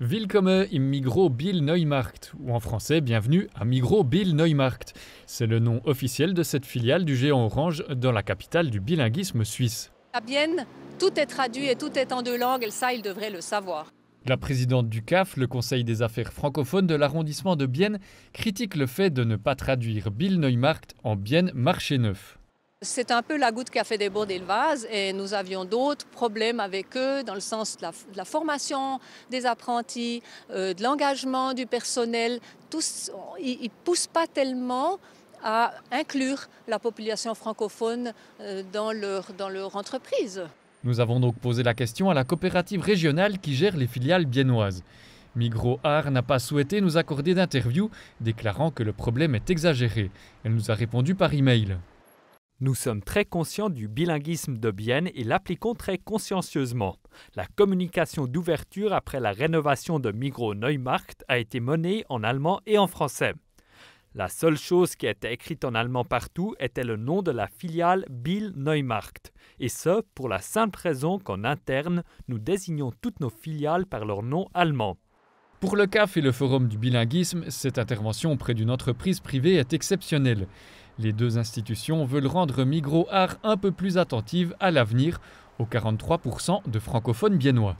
Willkommen im Migro Bill Neumarkt, ou en français, bienvenue à migro Bill Neumarkt. C'est le nom officiel de cette filiale du géant orange dans la capitale du bilinguisme suisse. À Bienne, tout est traduit et tout est en deux langues, et ça, il devrait le savoir. La présidente du CAF, le Conseil des affaires francophones de l'arrondissement de Bienne, critique le fait de ne pas traduire Bill Neumarkt en Bienne Marché Neuf. C'est un peu la goutte qui a fait déborder le vase et nous avions d'autres problèmes avec eux dans le sens de la, formation des apprentis, euh, de l'engagement du personnel. Tous, ils ne poussent pas tellement à inclure la population francophone euh, dans, leur, entreprise. Nous avons donc posé la question à la coopérative régionale qui gère les filiales biennoises. Migro Art n'a pas souhaité nous accorder d'interview, déclarant que le problème est exagéré. Elle nous a répondu par email. Nous sommes très conscients du bilinguisme de Bienne et l'appliquons très consciencieusement. La communication d'ouverture après la rénovation de Migros Neumarkt a été menée en allemand et en français. La seule chose qui été écrite en allemand partout était le nom de la filiale Bill Neumarkt, et ce pour la simple raison qu'en interne, nous désignons toutes nos filiales par leur nom allemand. Pour le CAF et le Forum du bilinguisme, cette intervention auprès d'une entreprise privée est exceptionnelle. Les deux institutions veulent rendre Migros Art un peu plus attentive à l'avenir aux 43% de francophones biennois.